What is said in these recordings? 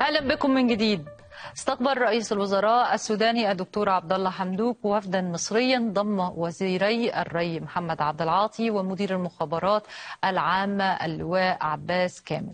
اهلا بكم من جديد استقبل رئيس الوزراء السوداني الدكتور عبد الله حمدوك وفدا مصريا ضم وزيري الري محمد عبد العاطي ومدير المخابرات العامه اللواء عباس كامل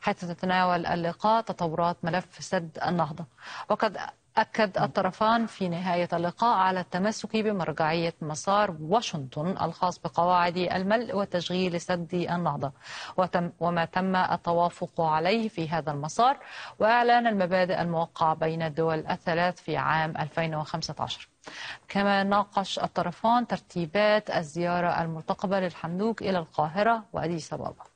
حيث تتناول اللقاء تطورات ملف سد النهضه وقد أكد الطرفان في نهاية اللقاء على التمسك بمرجعية مسار واشنطن الخاص بقواعد الملء وتشغيل سد النهضة وتم وما تم التوافق عليه في هذا المسار وإعلان المبادئ الموقعة بين الدول الثلاث في عام 2015 كما ناقش الطرفان ترتيبات الزيارة المرتقبة للحمدوك إلى القاهرة وأديس أبابا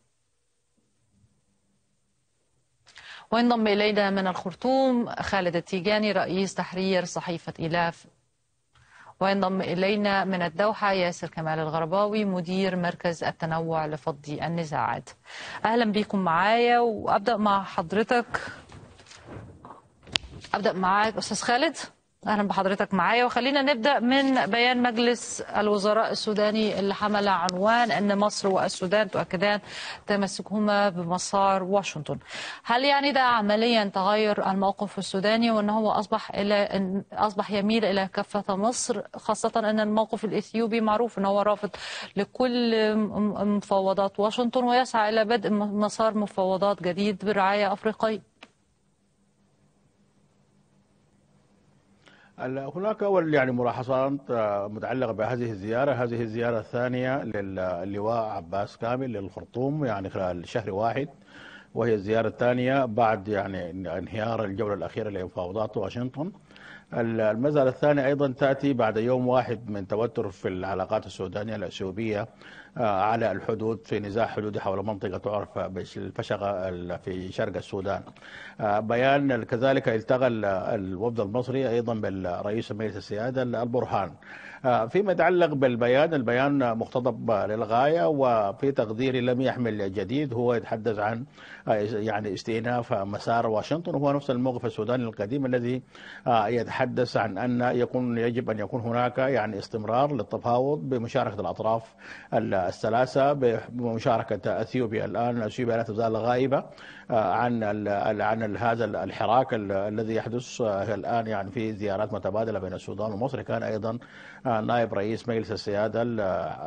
وينضم إلينا من الخرطوم خالد التيجاني رئيس تحرير صحيفة إلاف وينضم إلينا من الدوحة ياسر كمال الغرباوي مدير مركز التنوع لفض النزاعات أهلا بكم معايا وأبدأ مع حضرتك أبدأ معاك أستاذ خالد اهلا بحضرتك معايا وخلينا نبدا من بيان مجلس الوزراء السوداني اللي حمل عنوان ان مصر والسودان تؤكدان تمسكهما بمسار واشنطن. هل يعني ده عمليا تغير الموقف السوداني وان هو اصبح الى اصبح يميل الى كفه مصر خاصه ان الموقف الاثيوبي معروف ان هو رافض لكل مفاوضات واشنطن ويسعى الى بدء مسار مفاوضات جديد برعايه افريقيه. هناك أول يعني ملاحظات آه، متعلقة بهذه الزيارة هذه الزيارة الثانية للواء عباس كامل للخرطوم يعني خلال شهر واحد وهي الزيارة الثانية بعد يعني انهيار الجولة الأخيرة لمفاوضات واشنطن المسألة الثانية أيضا تأتي بعد يوم واحد من توتر في العلاقات السودانية الأثيوبية آه، على الحدود في نزاع حدودي حول منطقة تعرف بالفشغة في شرق السودان آه، بيان كذلك التغى الوفد المصري أيضا بالرئيس مجلس السيادة البرهان آه، فيما يتعلق بالبيان البيان مقتضب للغاية وفي تقديري لم يحمل جديد هو يتحدث عن آه، يعني استئناف مسار واشنطن وهو نفس الموقف السوداني القديم الذي آه، يتحدث عن أن يكون يجب أن يكون هناك يعني استمرار للتفاوض بمشاركة الأطراف الثلاثة بمشاركة أثيوبيا الآن أثيوبيا لا تزال غائبة آه، عن عن هذا الحراك الذي يحدث آه، الان يعني في زيارات متبادله بين السودان ومصر كان ايضا آه، نائب رئيس مجلس السياده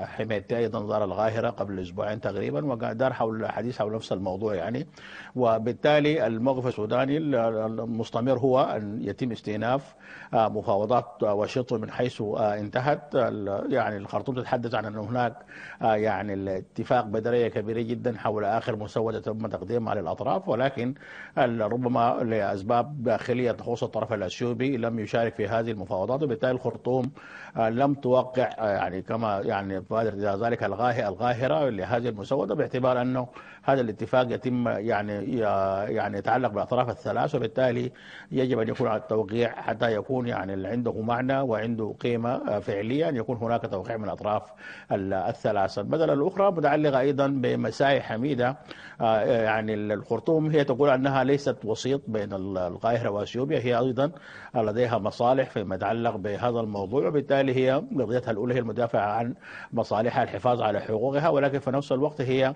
حميدتي ايضا زار القاهره قبل اسبوعين تقريبا ودار حول الحديث حول نفس الموضوع يعني وبالتالي الموقف السوداني المستمر هو ان يتم استئناف مفاوضات واشنطن من حيث انتهت يعني الخرطوم تتحدث عن ان هناك يعني الاتفاق بدريه كبيره جدا حول اخر مسوده تم تقديمها للاطراف الأطراف ولكن ربما لأسباب داخلية تخص الطرف الأثيوبي لم يشارك في هذه المفاوضات وبالتالي الخرطوم آه، لم توقع آه، يعني كما يعني بادر إلى ذلك القاهرة لهذه المسودة باعتبار أنه هذا الاتفاق يتم يعني يعني يتعلق بالاطراف الثلاث وبالتالي يجب ان يكون على التوقيع حتى يكون يعني عنده معنى وعنده قيمه آه، فعليا يكون هناك توقيع من الاطراف الثلاثه، المساله الاخرى متعلقه ايضا بمسائل حميده يعني الخرطوم الخرطوم هي تقول أنها ليست وسيط بين القاهرة وأثيوبيا هي أيضا لديها مصالح فيما يتعلق بهذا الموضوع وبالتالي هي قضيتها الأولى هي المدافعة عن مصالحها الحفاظ على حقوقها ولكن في نفس الوقت هي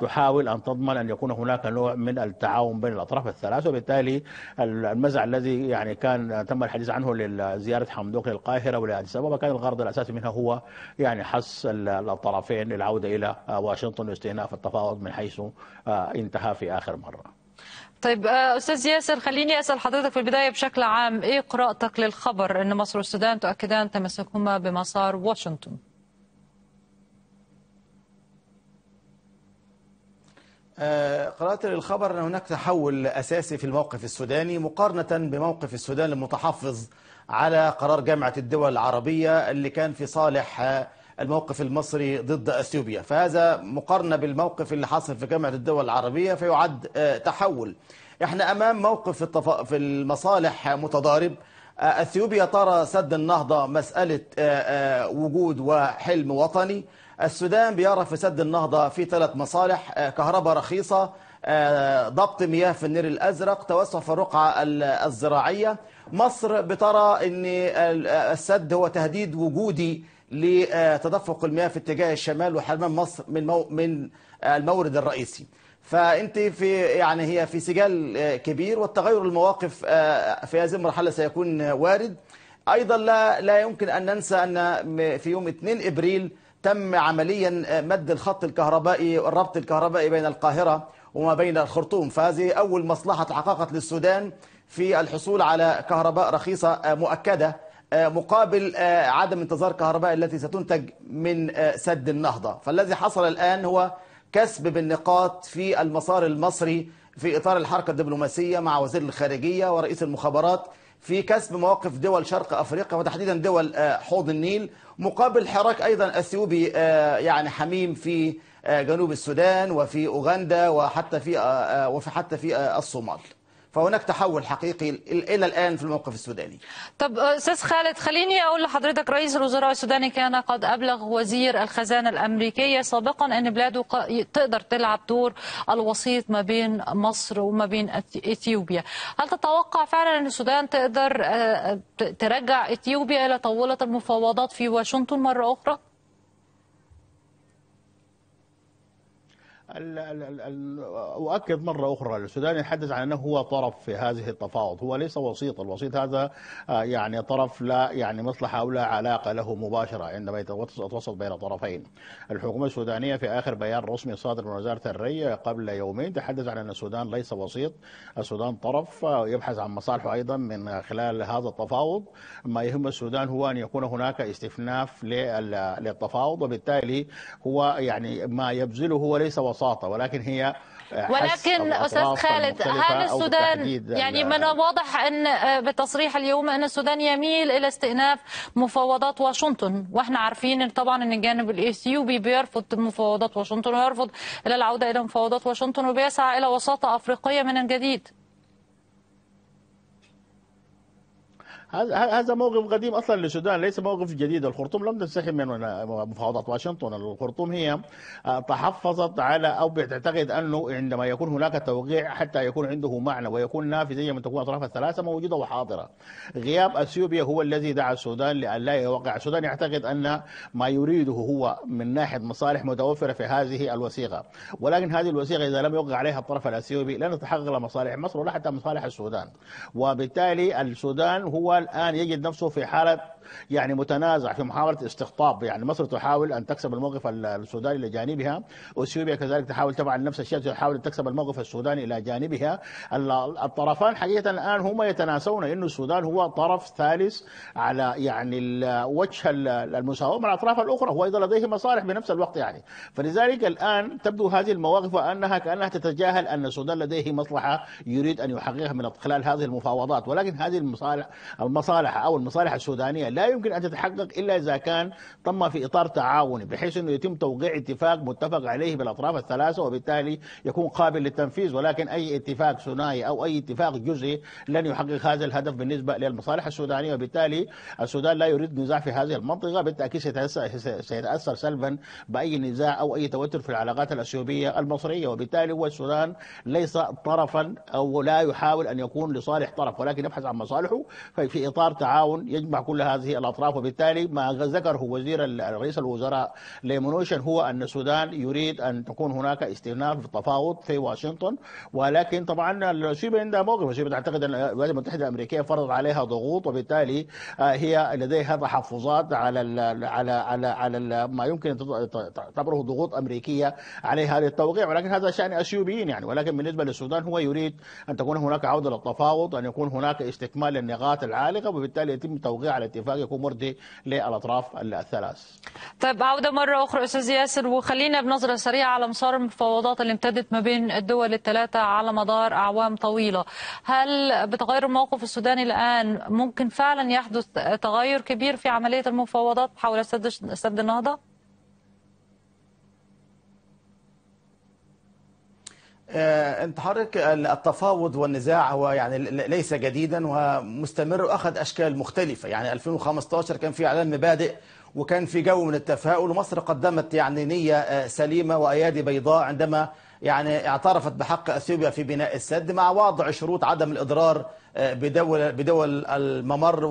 تحاول أن تضمن أن يكون هناك نوع من التعاون بين الأطراف الثلاثة وبالتالي المزع الذي يعني كان تم الحديث عنه لزيارة حمدوك للقاهرة ولأديس أبابا كان الغرض الأساسي منها هو يعني حث الطرفين للعودة إلى واشنطن واستئناف التفاوض من حيث آه، انتهى في آخر مرة طيب آه، أستاذ ياسر خليني أسأل حضرتك في البداية بشكل عام إيه قراءتك للخبر أن مصر والسودان تؤكدان تمسكهما بمسار واشنطن آه، قرأت للخبر أن هناك تحول أساسي في الموقف السوداني مقارنة بموقف السودان المتحفظ على قرار جامعة الدول العربية اللي كان في صالح آه، الموقف المصري ضد اثيوبيا فهذا مقارنه بالموقف اللي حصل في جامعه الدول العربيه فيعد آه، تحول احنا امام موقف في المصالح متضارب آه، اثيوبيا ترى سد النهضه مساله آه، وجود وحلم وطني السودان بيرى في سد النهضه في ثلاث مصالح كهرباء رخيصه ضبط مياه في النيل الازرق توسع في الرقعه الزراعيه مصر بترى ان السد هو تهديد وجودي لتدفق المياه في اتجاه الشمال وحرمان مصر من من المورد الرئيسي فانت في يعني هي في سجال آه، كبير والتغير المواقف آه، في هذه المرحله سيكون وارد ايضا لا لا يمكن ان ننسى ان في يوم 2 ابريل تم عمليا آه، مد الخط الكهربائي والربط الكهربائي بين القاهره وما بين الخرطوم فهذه اول مصلحه تحققت للسودان في الحصول على كهرباء رخيصه مؤكده آه، مقابل آه، عدم انتظار كهرباء التي ستنتج من آه، سد النهضة فالذي حصل الآن هو كسب بالنقاط في المسار المصري في إطار الحركة الدبلوماسية مع وزير الخارجية ورئيس المخابرات في كسب مواقف دول شرق أفريقيا وتحديدا دول حوض النيل مقابل حراك أيضا أثيوبي يعني حميم في جنوب السودان وفي أوغندا وحتى في وفي حتى في الصومال فهناك تحول حقيقي إلى الآن في الموقف السوداني طب أستاذ خالد خليني أقول لحضرتك رئيس الوزراء السوداني كان قد أبلغ وزير الخزانة الأمريكية سابقا أن بلاده تقدر تلعب دور الوسيط ما بين مصر وما بين إثيوبيا هل تتوقع فعلا أن السودان تقدر آه، ترجع إثيوبيا إلى طاولة المفاوضات في واشنطن مرة أخرى؟ أؤكد مرة أخرى السودان يتحدث عن أنه هو طرف في هذه التفاوض هو ليس وسيط الوسيط هذا آه، يعني طرف لا يعني مصلحة أو لا علاقة له مباشرة عندما يتوسط بين طرفين الحكومة السودانية في آخر بيان رسمي صادر من وزارة الري قبل يومين تحدث عن أن السودان ليس وسيط السودان طرف آه، يبحث عن مصالحه أيضا من خلال هذا التفاوض ما يهم السودان هو أن يكون هناك استفناف للتفاوض وبالتالي هو يعني ما يبذله هو ليس وسيط ببساطه ولكن هي آه، ولكن استاذ خالد هل السودان يعني من الواضح ان آه، بتصريح اليوم ان السودان يميل الى استئناف مفاوضات واشنطن واحنا عارفين ان طبعا ان الجانب الاثيوبي بيرفض مفاوضات واشنطن ويرفض الى العوده الى مفاوضات واشنطن وبيسعى الى وساطه افريقيه من الجديد هذا موقف قديم اصلا للسودان ليس موقف جديد الخرطوم لم تنسحب من مفاوضات واشنطن الخرطوم هي آه، تحفظت على او بتعتقد انه عندما يكون هناك توقيع حتى يكون عنده معنى ويكون نافذه من تكون الاطراف الثلاثه موجوده وحاضره غياب اثيوبيا هو الذي دعا السودان لان لا يوقع السودان يعتقد ان ما يريده هو من ناحيه مصالح متوفره في هذه الوثيقه ولكن هذه الوثيقه اذا لم يوقع عليها الطرف الاثيوبي لن تتحقق مصالح مصر ولا حتى مصالح السودان وبالتالي السودان هو الشمال الآن يجد نفسه في حالة يعني متنازع في محاولة استقطاب يعني مصر تحاول أن تكسب الموقف السوداني إلى جانبها وإثيوبيا كذلك تحاول تبع نفس الشيء تحاول أن تكسب الموقف السوداني إلى جانبها الطرفان حقيقة الآن هما يتناسون أن السودان هو طرف ثالث على يعني وجه المساومة مع الأطراف الأخرى هو أيضا لديه مصالح بنفس الوقت يعني فلذلك الآن تبدو هذه المواقف وأنها كأنها تتجاهل أن السودان لديه مصلحة يريد أن يحققها من خلال هذه المفاوضات ولكن هذه المصالح المصالح او المصالح السودانيه لا يمكن ان تتحقق الا اذا كان تم في اطار تعاوني بحيث انه يتم توقيع اتفاق متفق عليه بالاطراف الثلاثه وبالتالي يكون قابل للتنفيذ ولكن اي اتفاق ثنائي او اي اتفاق جزئي لن يحقق هذا الهدف بالنسبه للمصالح السودانيه وبالتالي السودان لا يريد نزاع في هذه المنطقه بالتاكيد سيتاثر سلبا باي نزاع او اي توتر في العلاقات الاثيوبيه المصريه وبالتالي هو السودان ليس طرفا او لا يحاول ان يكون لصالح طرف ولكن يبحث عن مصالحه في في اطار تعاون يجمع كل هذه الاطراف وبالتالي ما ذكره وزير رئيس الوزراء ليمونوشن هو ان السودان يريد ان تكون هناك استئناف في التفاوض في واشنطن ولكن طبعا الاثيوبيا عندها موقف الاثيوبيا تعتقد ان الولايات المتحده الامريكيه فرض عليها ضغوط وبالتالي آه، هي لديها تحفظات على الـ على على على الـ ما يمكن تعتبره ضغوط امريكيه عليها للتوقيع ولكن هذا شان اثيوبيين يعني ولكن بالنسبه للسودان هو يريد ان تكون هناك عوده للتفاوض ان يكون هناك استكمال للنقاط العالم بالغه وبالتالي يتم توقيع على اتفاق يكون مرضي للاطراف الثلاث. طيب عوده مره اخرى استاذ ياسر وخلينا بنظره سريعه على مسار المفاوضات اللي امتدت ما بين الدول الثلاثه على مدار اعوام طويله. هل بتغير الموقف السوداني الان ممكن فعلا يحدث تغير كبير في عمليه المفاوضات حول سد سد النهضه؟ آه، انت حضرتك التفاوض والنزاع هو يعني ليس جديدا ومستمر واخذ اشكال مختلفه يعني 2015 كان في اعلان مبادئ وكان في جو من التفاؤل ومصر قدمت يعني نيه آه، سليمه وايادي بيضاء عندما يعني اعترفت بحق اثيوبيا في بناء السد مع وضع شروط عدم الاضرار آه، بدول بدول الممر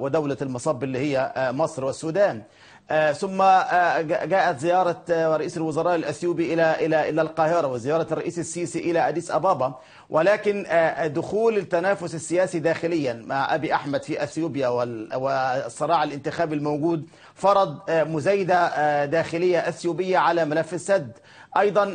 ودوله المصب اللي هي مصر والسودان آه، ثم آه، جاءت زيارة آه، رئيس الوزراء الأثيوبي إلى إلى إلى القاهرة وزيارة الرئيس السيسي إلى أديس أبابا ولكن دخول التنافس السياسي داخليا مع أبي أحمد في أثيوبيا والصراع الانتخابي الموجود فرض مزايدة داخلية أثيوبية على ملف السد أيضا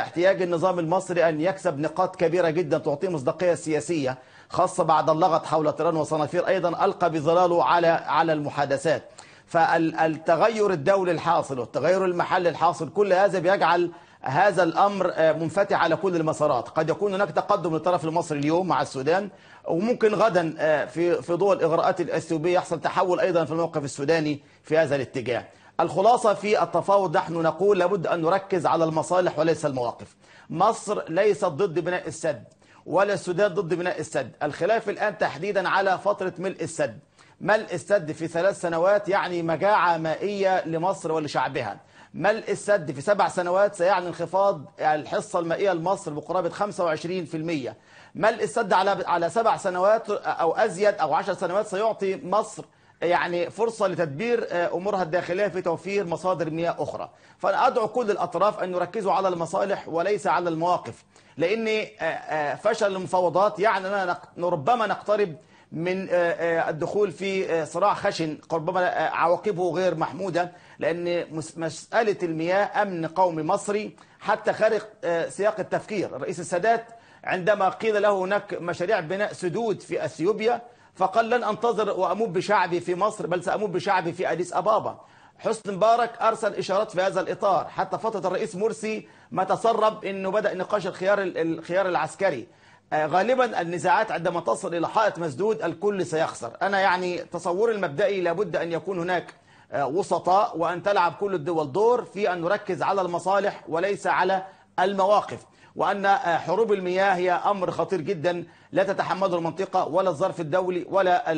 احتياج النظام المصري أن يكسب نقاط كبيرة جدا تعطيه مصداقية سياسية خاصة بعد اللغط حول طيران وصنافير أيضا ألقى بظلاله على على المحادثات فالتغير الدولي الحاصل والتغير المحلي الحاصل كل هذا بيجعل هذا الأمر آه، منفتح على كل المسارات قد يكون هناك تقدم للطرف المصري اليوم مع السودان وممكن غدا آه، في في ضوء الإغراءات الأثيوبية يحصل تحول أيضا في الموقف السوداني في هذا الاتجاه الخلاصة في التفاوض نحن نقول لابد أن نركز على المصالح وليس المواقف مصر ليست ضد بناء السد ولا السودان ضد بناء السد الخلاف الآن تحديدا على فترة ملء السد ملء السد في ثلاث سنوات يعني مجاعة مائية لمصر ولشعبها ملء السد في سبع سنوات سيعني انخفاض الحصة المائية لمصر بقرابة 25% ملء السد على على سبع سنوات أو أزيد أو عشر سنوات سيعطي مصر يعني فرصة لتدبير آه، أمورها الداخلية في توفير مصادر مياه أخرى فأنا أدعو كل الأطراف أن يركزوا على المصالح وليس على المواقف لأن آه، آه، فشل المفاوضات يعني أننا ربما نقترب من آه، آه، الدخول في آه، صراع خشن ربما عواقبه غير محمودة لأن مسألة المياه أمن قومي مصري حتى خارق سياق التفكير الرئيس السادات عندما قيل له هناك مشاريع بناء سدود في أثيوبيا فقال لن أنتظر وأموت بشعبي في مصر بل سأموت بشعبي في أديس أبابا حسن مبارك أرسل إشارات في هذا الإطار حتى فترة الرئيس مرسي ما تسرب أنه بدأ نقاش الخيار الخيار العسكري آه، غالبا النزاعات عندما تصل إلى حائط مسدود الكل سيخسر أنا يعني تصوري المبدئي لابد أن يكون هناك آه، وسطاء وأن تلعب كل الدول دور في أن نركز على المصالح وليس على المواقف وأن آه، حروب المياه هي أمر خطير جدا لا تتحمله المنطقة ولا الظرف الدولي ولا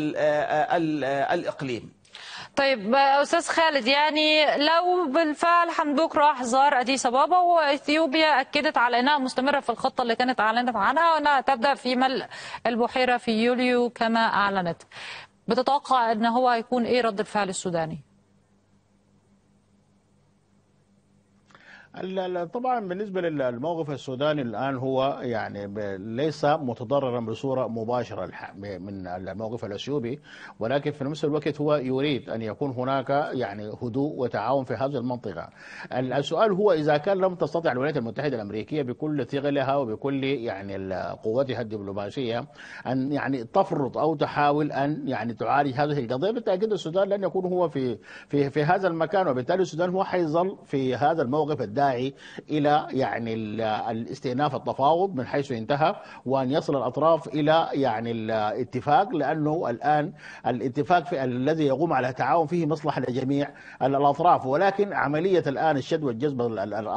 الإقليم طيب استاذ خالد يعني لو بالفعل حمدوك راح زار اديس ابابا واثيوبيا اكدت على انها مستمره في الخطه اللي كانت اعلنت عنها وانها تبدا في ملء البحيره في يوليو كما اعلنت بتتوقع ان هو هيكون ايه رد الفعل السوداني؟ طبعا بالنسبه للموقف السوداني الان هو يعني ليس متضررا بصوره مباشره من الموقف الاثيوبي ولكن في نفس الوقت هو يريد ان يكون هناك يعني هدوء وتعاون في هذه المنطقه. السؤال هو اذا كان لم تستطع الولايات المتحده الامريكيه بكل ثقلها وبكل يعني قوتها الدبلوماسيه ان يعني تفرض او تحاول ان يعني تعالج هذه القضيه بالتاكيد السودان لن يكون هو في في في هذا المكان وبالتالي السودان هو حيظل في هذا الموقف الدائم داعي الى يعني الاستئناف التفاوض من حيث انتهى وان يصل الاطراف الى يعني الاتفاق لانه الان الاتفاق في الذي يقوم على تعاون فيه مصلحه لجميع الاطراف ولكن عمليه الان الشد والجذب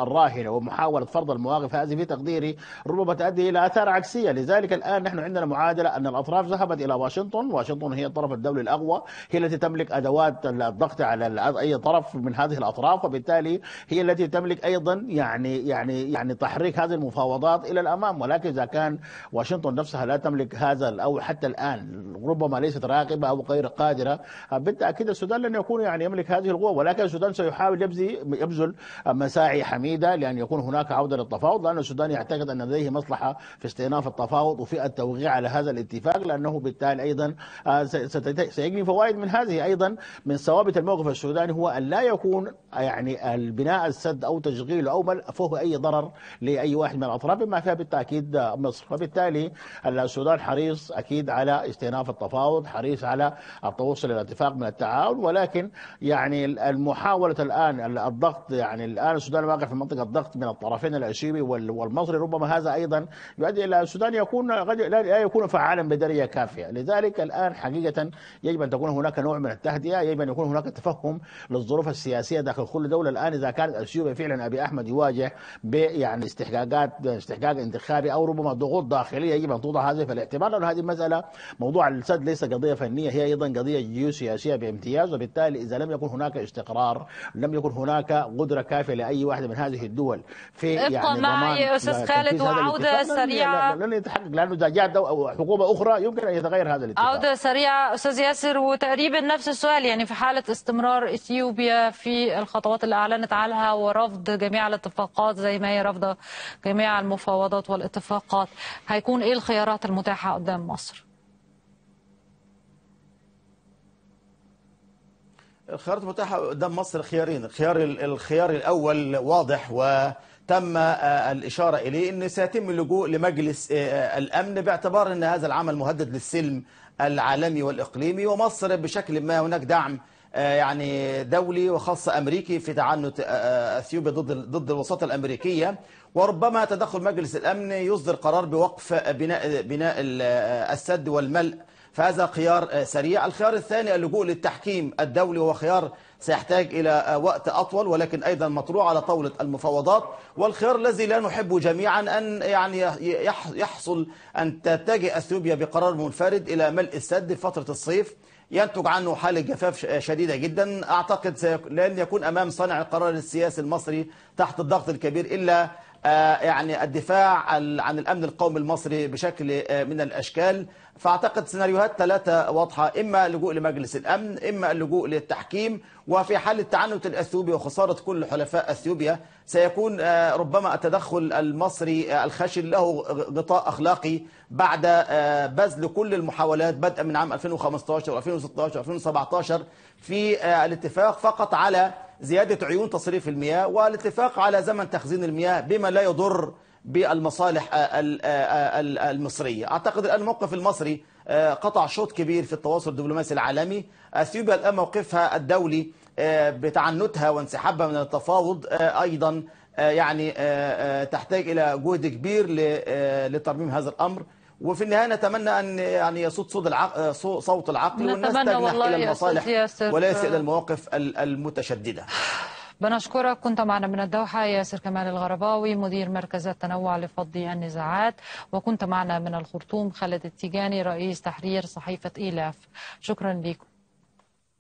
الراهنه ومحاوله فرض المواقف هذه في تقديري ربما تؤدي الى اثار عكسيه لذلك الان نحن عندنا معادله ان الاطراف ذهبت الى واشنطن واشنطن هي الطرف الدولي الاقوى هي التي تملك ادوات الضغط على اي طرف من هذه الاطراف وبالتالي هي التي تملك اي ايضا يعني يعني يعني تحريك هذه المفاوضات الى الامام ولكن اذا كان واشنطن نفسها لا تملك هذا او حتى الان ربما ليست راغبه او غير قادره بالتاكيد السودان لن يكون يعني يملك هذه القوه ولكن السودان سيحاول يبذل يبذل مساعي حميده لان يكون هناك عوده للتفاوض لان السودان يعتقد ان لديه مصلحه في استئناف التفاوض وفي التوقيع على هذا الاتفاق لانه بالتالي ايضا آه، سيجني فوائد من هذه ايضا من ثوابت الموقف السوداني هو ان لا يكون يعني البناء السد او تشغيل تشغيله أو ما فوه أي ضرر لأي واحد من الأطراف بما فيها بالتأكيد مصر فبالتالي السودان حريص أكيد على استئناف التفاوض حريص على التوصل إلى اتفاق من التعاون ولكن يعني المحاولة الآن الضغط يعني الآن السودان واقع في منطقة ضغط من الطرفين الأثيوبي والمصري ربما هذا أيضا يؤدي إلى السودان يكون لا يكون فعالا بدرجة كافية لذلك الآن حقيقة يجب أن تكون هناك نوع من التهدئة يجب أن يكون هناك تفهم للظروف السياسية داخل كل دولة الآن إذا كانت أثيوبيا فعلا النبي احمد يواجه يعني استحقاقات استحقاق انتخابي او ربما ضغوط داخليه يجب ان توضع هذه في الاعتبار لان هذه المساله موضوع السد ليس قضيه فنيه هي ايضا قضيه جيوسياسيه بامتياز وبالتالي اذا لم يكن هناك استقرار لم يكن هناك قدره كافيه لاي واحده من هذه الدول في يعني معي استاذ خالد وعوده سريعه لن يتحقق لانه اذا جاءت حكومه اخرى يمكن ان يتغير هذا الاتفاق عوده سريعه استاذ ياسر وتقريبا نفس السؤال يعني في حاله استمرار اثيوبيا في الخطوات اللي اعلنت عنها ورفض جميع الاتفاقات زي ما هي رافضه جميع المفاوضات والاتفاقات هيكون ايه الخيارات المتاحه قدام مصر؟ الخيارات المتاحه قدام مصر خيارين، الخيار الخيار الاول واضح و تم آه، الإشارة إليه أن سيتم اللجوء لمجلس آه، آه، الأمن باعتبار أن هذا العمل مهدد للسلم العالمي والإقليمي ومصر بشكل ما هناك دعم آه، يعني دولي وخاص امريكي في تعنت آه، آه، اثيوبيا ضد ضد الوساطه الامريكيه وربما تدخل مجلس الامن يصدر قرار بوقف بناء بناء السد والملء فهذا خيار سريع الخيار الثاني اللجوء للتحكيم الدولي وهو خيار سيحتاج إلى وقت أطول ولكن أيضا مطروح على طاولة المفاوضات والخيار الذي لا نحبه جميعا أن يعني يحصل أن تتجه أثيوبيا بقرار منفرد إلى ملء السد في فترة الصيف ينتج عنه حالة جفاف شديدة جدا أعتقد لن يكون أمام صانع القرار السياسي المصري تحت الضغط الكبير إلا آه، يعني الدفاع عن الأمن القومي المصري بشكل آه، من الأشكال فأعتقد سيناريوهات ثلاثة واضحة إما اللجوء لمجلس الأمن إما اللجوء للتحكيم وفي حال التعنت الأثيوبي وخسارة كل حلفاء أثيوبيا سيكون آه، ربما التدخل المصري الخشن له غطاء أخلاقي بعد بذل كل المحاولات بدءا من عام 2015 و2016 و2017 في الاتفاق فقط على زيادة عيون تصريف المياه والاتفاق على زمن تخزين المياه بما لا يضر بالمصالح آه، آه، آه، المصرية أعتقد الآن الموقف المصري قطع شوط كبير في التواصل الدبلوماسي العالمي أثيوبيا الآن موقفها الدولي بتعنتها وانسحابها من التفاوض أيضا يعني تحتاج إلى جهد كبير لترميم هذا الأمر وفي النهايه نتمنى ان يعني يصوت صوت العقل صوت العقل والناس تنجح الى المصالح وليس الى المواقف المتشدده بنشكرك كنت معنا من الدوحة ياسر كمال الغرباوي مدير مركز التنوع لفض النزاعات وكنت معنا من الخرطوم خالد التيجاني رئيس تحرير صحيفة إيلاف شكرا لكم